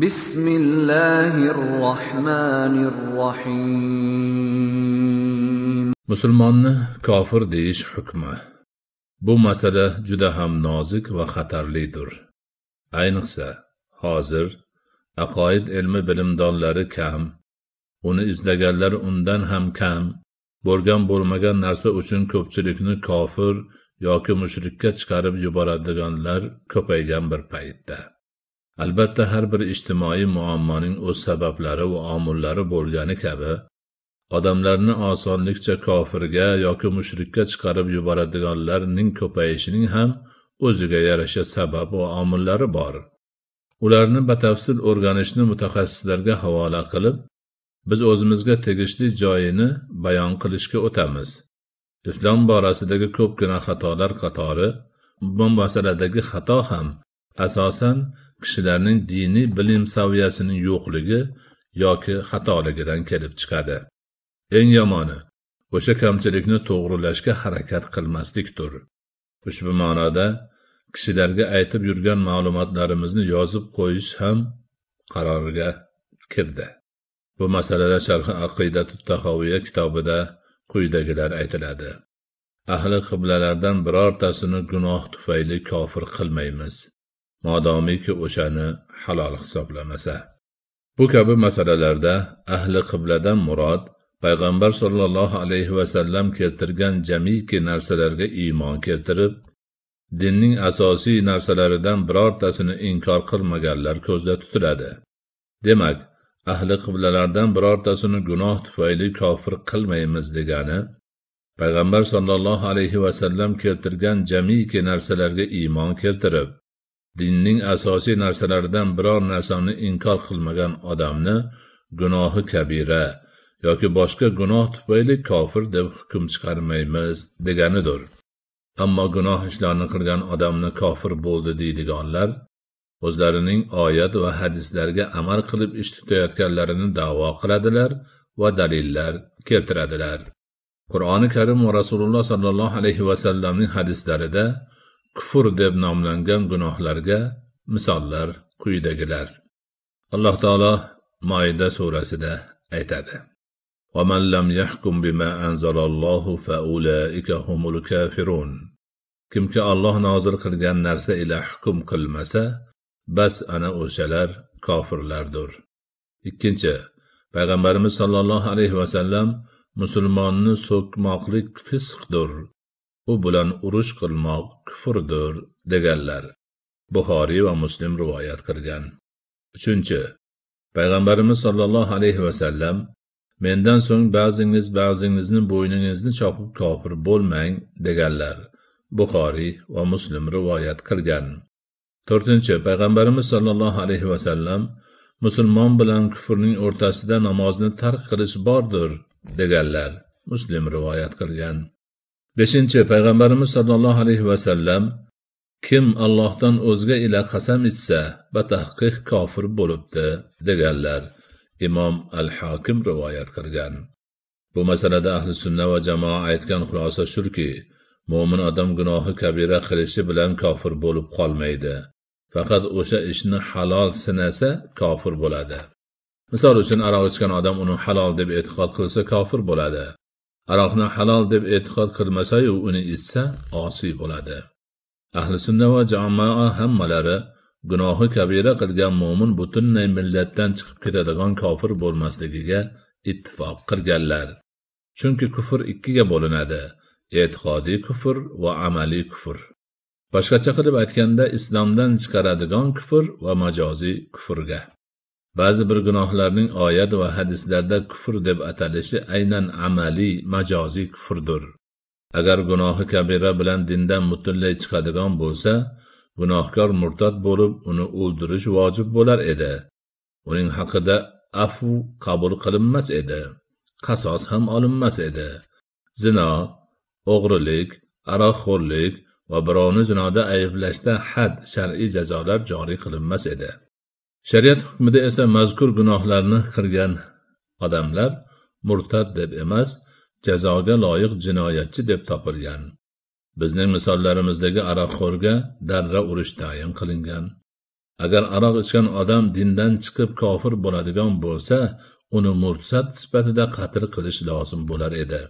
bismillahir musulmonni kofir deyish hukmi bu masala juda ham nozik va xatarlidir ayniqsa hozir aqoid ilmi bilimdonlari kam uni izlaganlar undan ham kam bo'lgan bo'lmagan narsa uchun ko'pchilikni kofir yoki mushrikka chiqarib yuboradiganlar ko'paygan bir paytda albatta har bir ijtimoiy muammoning o'z sabablari va omillari bo'lgani kabi odamlarni osonlikcha kofirga yoki mushrikka chiqarib yuboradiganlarning ko'payishining ham o'ziga yarasha sabab va omillari bor ularni batafsil o'rganishni mutaxassislarga havola qilib biz o'zimizga tegishli joyini bayon qilishga o'tamiz islom borasidagi ko'pgina xatolar qatori bu masaladagi xato ham asosan kishilarning diniy bilim saviyasining yo'qligi yoki xatoligidan kelib chiqadi eng yomoni o'sha kamchilikni to'g'rilashga harakat qilmaslikdir ushbu ma'noda kishilarga aytib yurgan ma'lumotlarimizni yozib qo'yish ham qarorga kirdi bu masalada sharhi aqidatu tahoviya kitobida quyidagilar aytiladi ahli qiblalardan birortasini gunoh tufayli kofir qilmaymiz modomiki o'shani halol hisoblamasa bu kabi masalalarda ahli qibladan murod payg'ambar sollallohu alayhi vasallam keltirgan jamiki narsalarga iymon keltirib dinning asosiy narsalaridan birortasini inkor qilmaganlar ko'zda tutiladi demak ahli qiblalardan birortasini gunoh tufayli kofir qilmaymiz degani payg'ambar sollallohu alayhi vasallam keltirgan jamiki narsalarga iymon keltirib dinning asosiy narsalaridan biror narsani inkor qilmagan odamni gunohi kabira yoki boshqa gunoh tufayli kofir deb hukm chiqarmaymiz deganidir ammo gunoh ishlarni qilgan odamni kofir bo'ldi deydiganlar o'zlarining oyat va hadislarga amal qilib ish tutayotganlarini da'vo qiladilar va dalillar keltiradilar qur'oni karim va rasululloh sollallohu alayhi vasallamning hadislarida kufr deb nomlangan gunohlarga misollar quyidagilar alloh taolo moyda surasida aytadi ومن لم يحكم بما أنزل الله فأولئك هم الكافرون kimki olloh nozil qilgan narsa ila hukm qilmasa bas ana o'shalar kofirlardir ikkinchi payg'ambarimiz sollallohu alayhi vasallam musulmonni so'kmoqlik fisqdir u bilan urush qilmoq kufrdir deganlar buxoriy va muslim rivoyat qilgan uchinchi payg'ambarimiz sollallohu alayhi vasallam mendan so'ng ba'zingiz ba'zingizni bo'yningizni chopib kofir bo'lmang deganlar buxoriy va muslim rivoyat qilgan to'rtinchi payg'ambarimiz sollallohu alayhi vasallam musulmon bilan kufrning o'rtasida namozni tark qilish bordir deganlar muslim rivoyat qilgan beshinchi payg'ambarimiz sollallohu alayhi vasallam kim allohdan o'zga ila qasam ichsa batahqiq kofir bo'libdi deganlar imom al hokim rivoyat qilgan bu masalada ahli sunna va jamoa aytgan xulosa shuki mo'min odam gunohi kabira qilishi bilan kofir bo'lib qolmaydi faqat o'sha ishni halol sinasa kofir bo'ladi misol uchun aroq ichgan odam uni halol deb e'tiqod qilsa kofir bo'ladi aroqni halol deb e'tiqod qilmasayu uni ichsa osiy bo'ladi ahli sunna va jamoa hammalari gunohi kabira qilgan mo'min butunlay millatdan chiqib ketadigan kofir bo'lmasligiga ittifoq qilganlar chunki kufr ikkiga bo'linadi e'tiqodiy kufr va amaliy kufr boshqacha qilib aytganda islomdan chiqaradigan kufr va majoziy kufrga ba'zi bir gunohlarning oyat va hadislarda kufr deb atalishi aynan amaliy majoziy kufrdir agar gunohi kabira bilan dindan butunlay chiqadigan bo'lsa gunohkor murtad bo'lib uni o'ldirish vojib bo'lar edi uning haqida afv qabul qilinmas edi qasos ham olinmas edi zino o'g'rilik aroqxo'rlik va birovni zinoda ayblashda had shar'iy jazolar joriy qilinmas edi shariat hukmida esa mazkur gunohlarni qilgan odamlar murtad deb emas jazoga loyiq jinoyatchi deb topilgan bizning misollarimizdagi aroqxo'rga darra urish tayin qilingan agar aroq ichgan odam dindan chiqib kofir bo'ladigan bo'lsa uni murtsat sifatida qatl qilish lozim bo'lar edi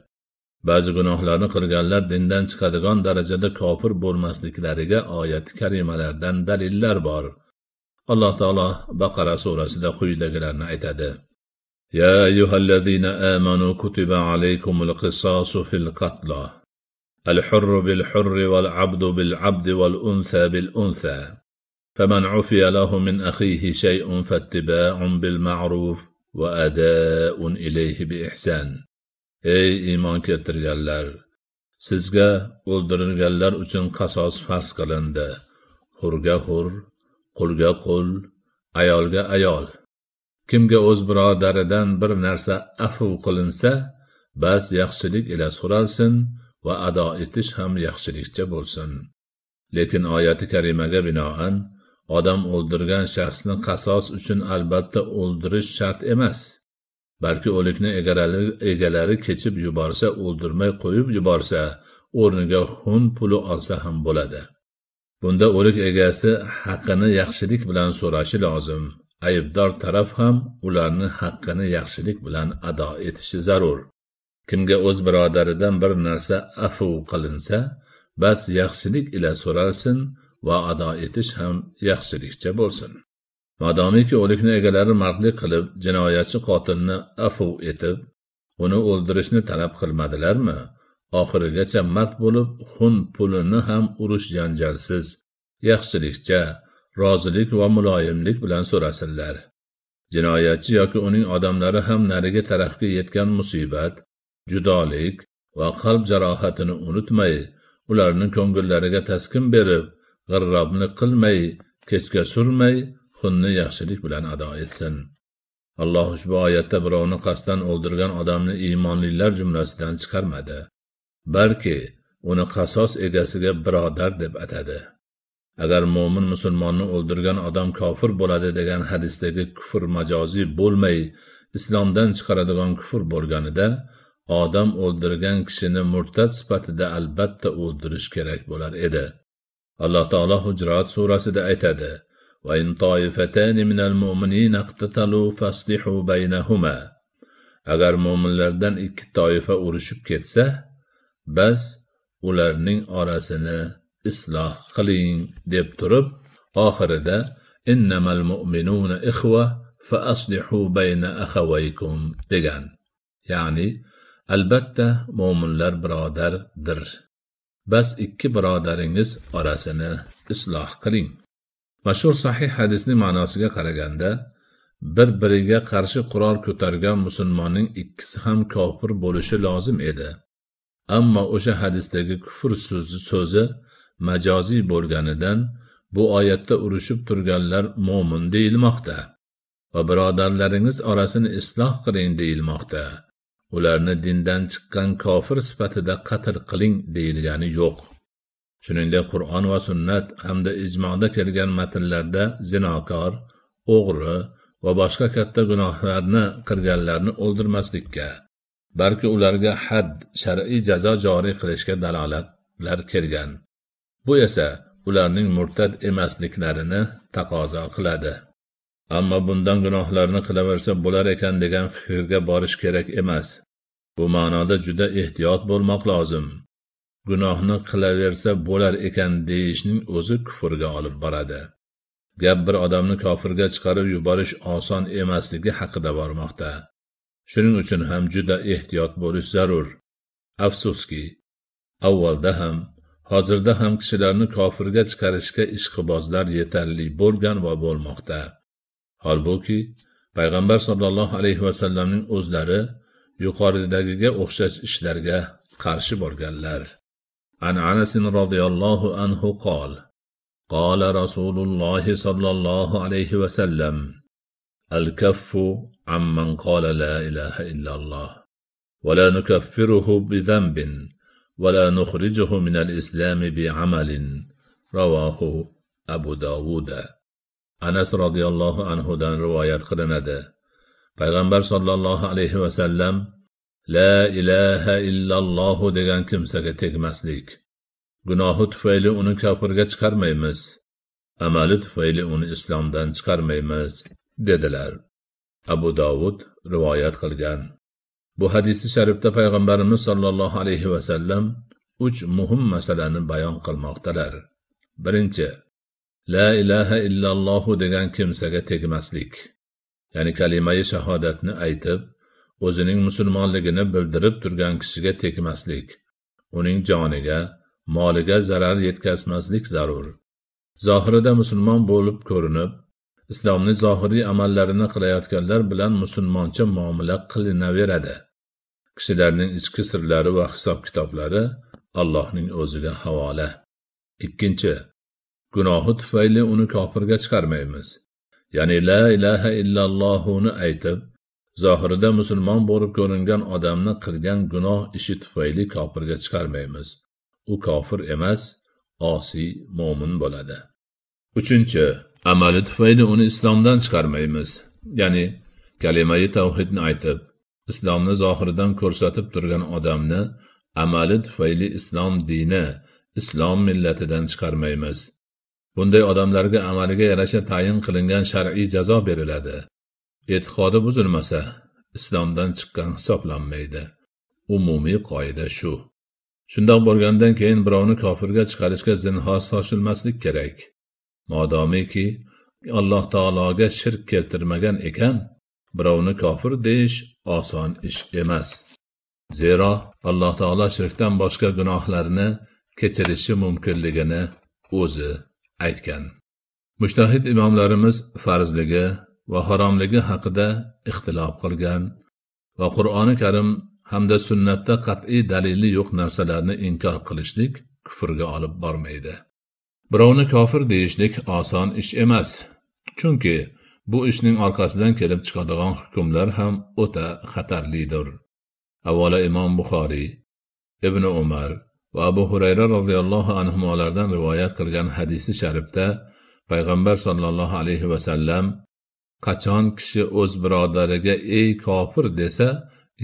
ba'zi gunohlarni qilganlar dindan chiqadigan darajada kofir bo'lmasliklariga oyati karimalardan dalillar bor الله تعالى بقرة سورة surasida quyidagilarni aytadi يا أيها الذين آمنوا كتب عليكم القصاص في القتلى الحر بالحر والعبد بالعبد والأنثى بالأنثى فمن عفي له من أخيه شيء فاتباع بالمعروف وأداء إليه بإحسان أي إيمان كتر كترغلر sizga o'ldirilganlar أجن قصاص farz qilindi hurga هر qulga qul ayolga ayol kimga o'z birodaridan bir narsa afv qilinsa bas yaxshilik ila so'ralsin va ado etish ham yaxshilikcha bo'lsin lekin oyati karimaga binoan odam o'ldirgan shaxsni qasos uchun albatta o'ldirish shart emas balki o'likni egalari kechib yuborsa o'ldirmay qo'yib yuborsa o'rniga xun puli olsa ham bo'ladi bunda o'lik egasi haqini yaxshilik bilan so'rashi lozim aybdor taraf ham ularni haqqini yaxshilik bilan ado etishi zarur kimga o'z birodaridan bir narsa afu qilinsa bas yaxshilik ila so'ralsin va ado etish ham yaxshilikcha bo'lsin madomiki o'likni egalari mardlik qilib jinoyatchi qotilni afu etib uni o'ldirishni talab qilmadilarmi oxirigacha mard bo'lib xun pulini ham urush janjalsiz yaxshilikcha rozilik va muloyimlik bilan so'rasinlar jinoyatchi yoki uning odamlari ham narigi tarafga yetgan musibat judolik va qalb jarohatini unutmay ularni ko'ngillariga taskin berib g'irrobni qilmay kechga surmay xunni yaxshilik bilan ado etsin alloh ushbu oyatda birovni qasddan o'ldirgan odamni iymonlilar jumlasidan chiqarmadi balki uni qasos egasiga birodar deb atadi agar mo'min musulmonni o'ldirgan odam kofir bo'ladi degan hadisdagi kufr majoziy bo'lmay islomdan chiqaradigan kufr bo'lganida odam o'ldirgan kishini murtad sifatida albatta o'ldirish kerak bo'lar edi alloh taolo hujrat surasida aytadi agar mo'minlardan ikki toifa urushib ketsa bas ularning orasini isloh qiling deb turib oxirida innamal mu'minuna ixva fa aslihu bayna akhawaykum degan ya'ni albatta mo'minlar birodardir bas ikki birodaringiz orasini isloh qiling mashhur sahih hadisning ma'nosiga qaraganda bir biriga qarshi qurol ko'targan musulmonning ikkisi ham kofir bo'lishi lozim edi ammo o'sha hadisdagi kufr so'zi so'zi majoziy bo'lganidan bu oyatda urushib turganlar mo'min deyilmoqda va birodarlaringiz orasini isloh qiling deyilmoqda ularni dindan chiqqan kofir sifatida qatl qiling deyilgani yo'q shuningdek qur'on va sunnat hamda ijmoda kelgan matnlarda zinokor o'g'ri va boshqa katta gunohlarni qilganlarni o'ldirmaslikka balki ularga had shar'iy jazo joriy qilishga dalolatlar kelgan bu esa ularning murtad emasliklarini taqozo qiladi ammo bundan gunohlarni qilaversa bo'lar ekan degan fikrga borish kerak emas bu ma'noda juda ehtiyot bo'lmoq lozim gunohni qilaversa bo'lar ekan deyishning o'zi kufrga olib boradi gap bir odamni kofirga chiqarib yuborish oson emasligi haqida bormoqda shuning uchun ham juda ehtiyot bo'lish zarur afsuski avvalda ham hozirda ham kishilarni kofirga chiqarishga ishqibozlar yetarli bo'lgan va bo'lmoqda holbuki payg'ambar sollallohu alayhi vasallamning o'zlari yuqoridagiga o'xshash ishlarga qarshi bo'lganlar an anasin roziyallohu anhu qol qola rasululloh sollallohu alayhi vasallam عليه وسلم الكف عمن قال لا إله إلا الله ولا نكفره بذنب ولا نخرجه من الإسلام بعمل رواه أبو داود anas roziyallohu anhudan rivoyat qilinadi payg'ambar sollallohu alayhi vasallam la ilaha illallohu degan kimsaga tegmaslik gunohi tufayli uni kofirga chiqarmaymiz amali tufayli uni islomdan chiqarmaymiz dedilar abu dovud rivoyat qilgan bu hadisi sharifda payg'ambarimiz sollallohu alayhi vasallam uch muhim masalani bayon qilmoqdalar birinchi la ilaha illallohu degan kimsaga tegmaslik ya'ni kalimai shahodatni aytib o'zining musulmonligini bildirib turgan kishiga tegmaslik uning joniga moliga zarar yetkazmaslik zarur zohirida musulmon bo'lib ko'rinib islomni zohiriy amallarini qilayotganlar bilan musulmoncha muomala qilinaveradi kishilarning ichki sirlari va hisob kitoblari allohning o'ziga havola ikkinchi gunohi tufayli uni kofirga chiqarmaymiz ya'ni la ilaha illallohuni aytib zohirida musulmon bo'lib ko'ringan odamni qilgan gunoh ishi tufayli kofirga chiqarmaymiz u kofir emas osiy mo'min bo'ladi uchinchi amali tufayli uni islomdan chiqarmaymiz ya'ni kalimai tavhidni aytib islomni zohiridan ko'rsatib turgan odamni amali tufayli islom dini islom millatidan chiqarmaymiz bunday odamlarga amaliga yarasha tayin qilingan shar'iy jazo beriladi e'tiqodi buzilmasa islomdan chiqqan hisoblanmaydi umumiy qoida shu shundoq bo'lgandan keyin birovni kofirga chiqarishga zinhor shoshilmaslik kerak modomiki alloh taologa shirk keltirmagan ekan birovni kofir deyish oson ish emas zero alloh taolo shirkdan boshqa gunohlarni kechirishi mumkinligini o'zi aytgan mushtahid imomlarimiz farzligi va haromligi haqida ixtilof qilgan va qur'oni karim hamda sunnatda qat'iy dalili yo'q narsalarni inkor qilishlik kufrga olib bormaydi birovni kofir deyishlik oson ish emas chunki bu ishning orqasidan kelib chiqadigan hukmlar ham o'ta xatarlidir avvalo imom buxoriy ibn umar va abu hurayra roziyallohu anhulardan rivoyat qilgan hadisi sharifda payg'ambar sollallohu alayhi vasallam qachon kishi o'z birodariga ey kofir desa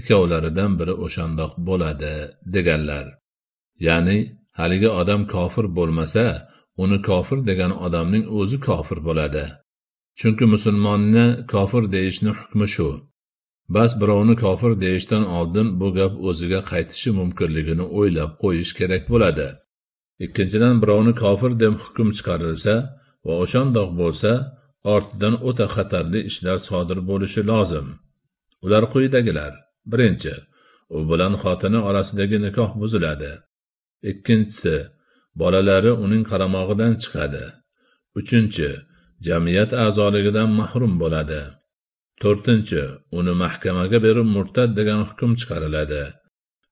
ikkovlaridan biri o'shandoq bo'ladi deganlar ya'ni haligi odam kofir bo'lmasa uni kofir degan odamning o'zi kofir bo'ladi chunki musulmonni kofir deyishni hukmi shu bas birovni kofir deyishdan oldin bu gap o'ziga qaytishi mumkinligini o'ylab qo'yish kerak bo'ladi ikkinchidan birovni kofir deb hukm chiqarilsa va o'shandoq bo'lsa ortidan o'ta xatarli ishlar sodir bo'lishi lozim ular quyidagilar birinchi u bilan xotini orasidagi nikoh buziladi ikkinchisi bolalari uning qaramog'idan chiqadi uchinchi jamiyat a'zoligidan mahrum bo'ladi to'rtinchi uni mahkamaga berib murtad degan hukm chiqariladi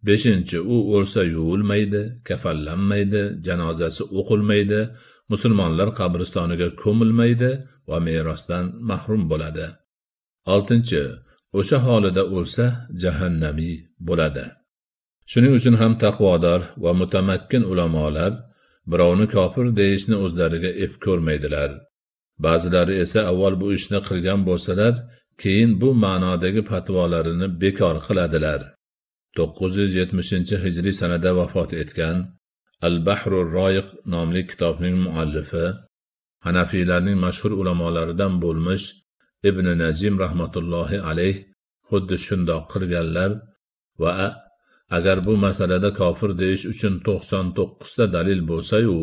beshinchi u o'lsa yuvilmaydi kafallanmaydi janozasi o'qilmaydi musulmonlar qabristoniga ko'milmaydi va merosdan mahrum bo'ladi oltinchi o'sha holida o'lsa jahannamiy bo'ladi shuning uchun ham taqvodor va mutamakkin ulamolar birovni kofir deyishni o'zlariga ep ko'rmaydilar ba'zilari esa avval bu ishni qilgan bo'lsalar keyin bu ma'nodagi fatvolarini bekor qiladilar to'qqiz yuz yetmishinchi hijriy sanada vafot etgan al bahru royiq nomli kitobning muallifi hanafiylarning mashhur ulamolaridan bo'lmish ibn nazim rahmatullohi alayh xuddi shundoq qilganlar va agar bu masalada kofir deyish uchun to'qson to'qqizta dalil bo'lsayu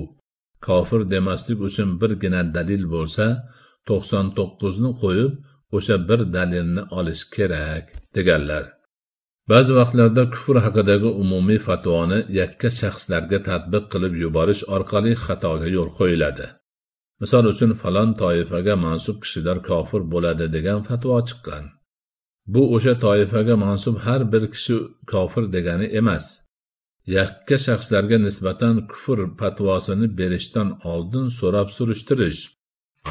kofir demaslik uchun birgina dalil bo'lsa to'qson to'qqizni qo'yib o'sha bir dalilni olish kerak deganlar ba'zi vaqtlarda kufr haqidagi umumiy fatvoni yakka shaxslarga tadbiq qilib yuborish orqali xatoga yo'l qo'yiladi misol uchun falon toifaga mansub kishilar kofir bo'ladi degan fatvo chiqqan bu o'sha toifaga mansub har bir kishi kofir degani emas yakka shaxslarga nisbatan kufr patvosini berishdan oldin so'rab surishtirish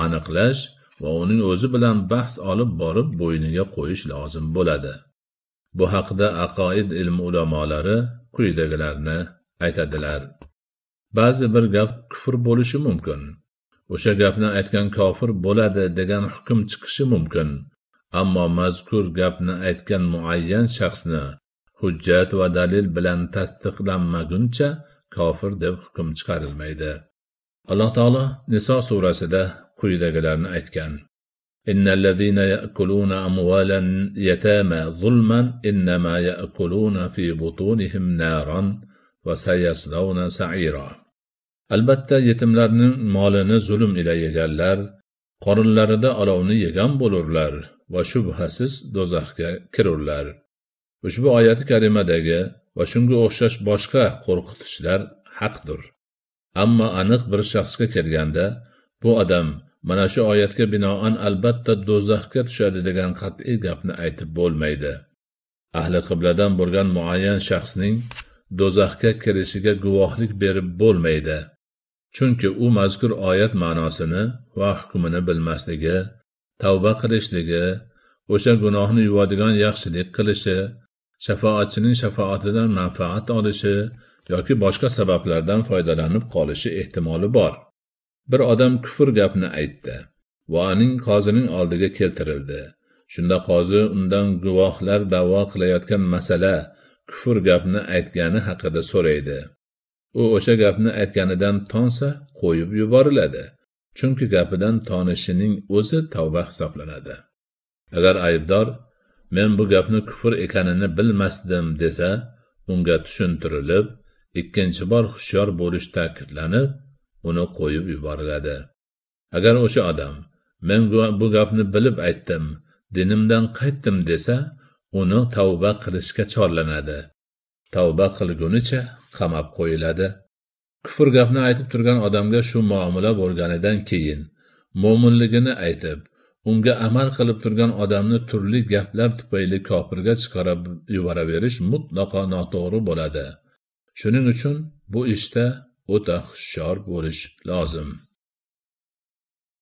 aniqlash va uning o'zi bilan bahs olib borib bo'yniga qo'yish lozim bo'ladi bu haqida aqoid ilmi ulamolari quyidagilarni aytadilar ba'zi bir gap kufr bo'lishi mumkin o'sha gapni aytgan kofir bo'ladi degan hukm chiqishi mumkin ammo mazkur gapni aytgan muayyan shaxsni hujjat va dalil bilan tasdiqlanmaguncha kofir deb hukm chiqarilmaydi alloh taolo niso surasida quyidagilarni aytgan إن الذين يأكلون أموالا يتامى ظلما إنما يأكلون في بطونهم نارا وسيصلون سعيرا albatta yetimlarning molini zulm ila yeganlar qorinlarida olovni yegan bo'lurlar va shubhasiz do'zaxga kirurlar ushbu oyati karimadagi va shunga o'xshash boshqa qo'rqitishlar haqdir ammo aniq bir shaxsga kelganda bu odam mana shu oyatga binoan albatta do'zaxga tushadi degan qat'iy gapni aytib bo'lmaydi ahli qibladan bo'lgan muayyan shaxsning do'zaxga kirishiga guvohlik berib bo'lmaydi chunki u mazkur oyat ma'nosini va hukmini bilmasligi tavba qilishligi o'sha gunohni yuvadigan yaxshilik qilishi shafoatchining shafoatidan manfaat olishi yoki boshqa sabablardan foydalanib qolishi ehtimoli bor bir odam kufr gapni aytdi va uning qozining oldiga keltirildi shunda qozi undan guvohlar da'vo qilayotgan masala kufr gapni aytgani haqida so'raydi u o'sha gapni aytganidan tonsa qo'yib yuboriladi chunki gapidan tonishining o'zi tavba hisoblanadi agar aybdor men bu gapni kufr ekanini bilmasdim desa unga tushuntirilib ikkinchi bor hushyor bo'lish ta'kidlanib uni qo'yib yuboriladi agar o'sha odam men bu gapni bilib aytdim dinimdan qaytdim desa uni tavba qilishga chorlanadi tavba qilgunicha qamab qo'yiladi kufr gapni aytib turgan odamga shu muomala bo'lganidan keyin mo'minligini aytib unga amal qilib turgan odamni turli gaplar tufayli kofirga chiqarib yuboraverish mutlaqo noto'g'ri bo'ladi shuning uchun bu ishda o'ta hushyor bo'lish lozim